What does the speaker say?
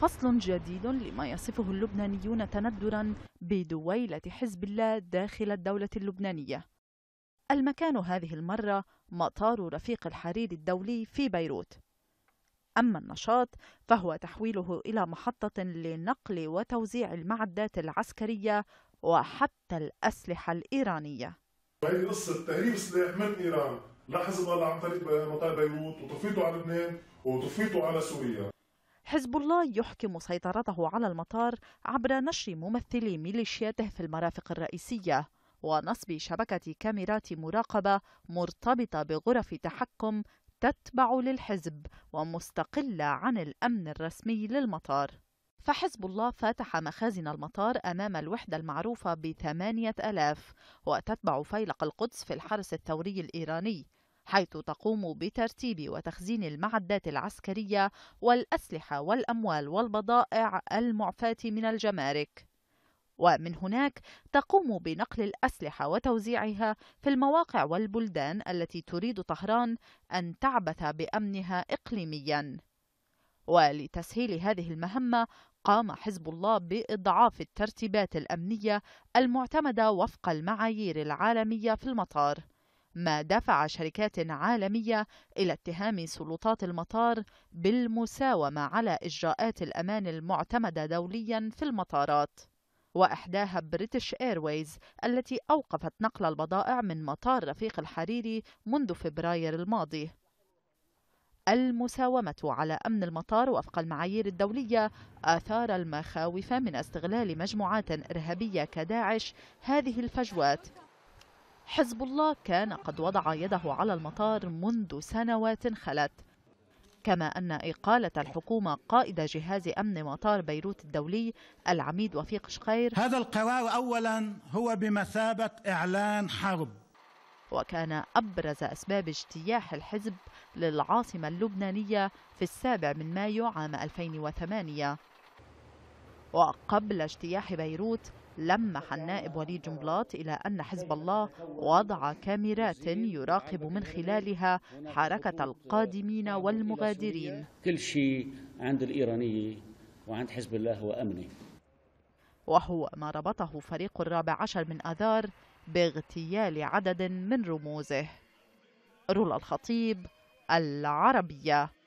فصل جديد لما يصفه اللبنانيون تندرا بدويلة حزب الله داخل الدولة اللبنانية المكان هذه المرة مطار رفيق الحرير الدولي في بيروت أما النشاط فهو تحويله إلى محطة لنقل وتوزيع المعدات العسكرية وحتى الأسلحة الإيرانية وهي قصة تهريب سلاح من إيران لحزب الله عن طريق مطار بيروت وتفيته على لبنان وتفيته على سوريا حزب الله يحكم سيطرته على المطار عبر نشر ممثلي ميليشياته في المرافق الرئيسية ونصب شبكة كاميرات مراقبة مرتبطة بغرف تحكم تتبع للحزب ومستقلة عن الأمن الرسمي للمطار فحزب الله فاتح مخازن المطار أمام الوحدة المعروفة بثمانية ألاف وتتبع فيلق القدس في الحرس الثوري الإيراني حيث تقوم بترتيب وتخزين المعدات العسكرية والأسلحة والأموال والبضائع المعفاة من الجمارك ومن هناك تقوم بنقل الأسلحة وتوزيعها في المواقع والبلدان التي تريد طهران أن تعبث بأمنها إقليمياً ولتسهيل هذه المهمة قام حزب الله بإضعاف الترتيبات الأمنية المعتمدة وفق المعايير العالمية في المطار ما دفع شركات عالمية إلى اتهام سلطات المطار بالمساومة على إجراءات الأمان المعتمدة دوليا في المطارات وإحداها بريتش إيرويز التي أوقفت نقل البضائع من مطار رفيق الحريري منذ فبراير الماضي المساومة على أمن المطار وفق المعايير الدولية أثار المخاوف من استغلال مجموعات إرهابية كداعش هذه الفجوات حزب الله كان قد وضع يده على المطار منذ سنوات خلت كما أن إقالة الحكومة قائد جهاز أمن مطار بيروت الدولي العميد وفيق شخير هذا القرار أولا هو بمثابة إعلان حرب وكان أبرز أسباب اجتياح الحزب للعاصمة اللبنانية في السابع من مايو عام 2008 وقبل اجتياح بيروت لمح النائب وليد جنبلاط إلى أن حزب الله وضع كاميرات يراقب من خلالها حركة القادمين والمغادرين كل شيء عند الإيرانية وعند حزب الله هو أمني وهو ما ربطه فريق الرابع عشر من آذار باغتيال عدد من رموزه رولا الخطيب العربية